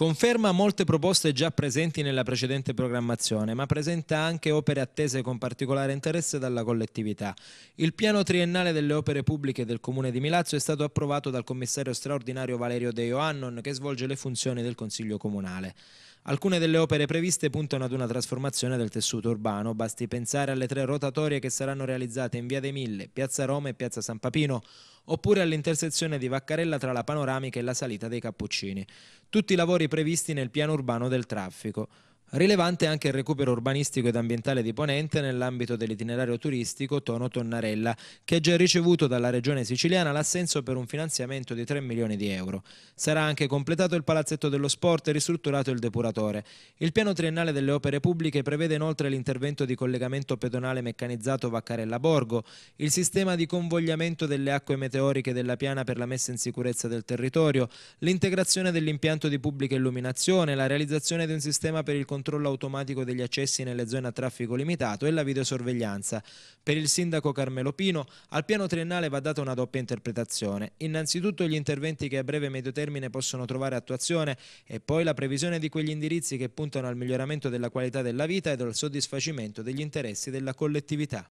Conferma molte proposte già presenti nella precedente programmazione, ma presenta anche opere attese con particolare interesse dalla collettività. Il piano triennale delle opere pubbliche del Comune di Milazzo è stato approvato dal commissario straordinario Valerio De Ioannon, che svolge le funzioni del Consiglio Comunale. Alcune delle opere previste puntano ad una trasformazione del tessuto urbano, basti pensare alle tre rotatorie che saranno realizzate in Via dei Mille, Piazza Roma e Piazza San Papino, oppure all'intersezione di Vaccarella tra la panoramica e la salita dei Cappuccini. Tutti i lavori previsti nel piano urbano del traffico. Rilevante anche il recupero urbanistico ed ambientale di Ponente nell'ambito dell'itinerario turistico Tono Tonnarella, che ha già ricevuto dalla regione siciliana l'assenso per un finanziamento di 3 milioni di euro. Sarà anche completato il palazzetto dello sport e ristrutturato il depuratore. Il piano triennale delle opere pubbliche prevede inoltre l'intervento di collegamento pedonale meccanizzato Vaccarella Borgo, il sistema di convogliamento delle acque meteoriche della piana per la messa in sicurezza del territorio, l'integrazione dell'impianto di pubblica illuminazione, la realizzazione di un sistema per il controllo controllo automatico degli accessi nelle zone a traffico limitato e la videosorveglianza. Per il sindaco Carmelo Pino, al piano triennale va data una doppia interpretazione. Innanzitutto gli interventi che a breve e medio termine possono trovare attuazione e poi la previsione di quegli indirizzi che puntano al miglioramento della qualità della vita e al soddisfacimento degli interessi della collettività.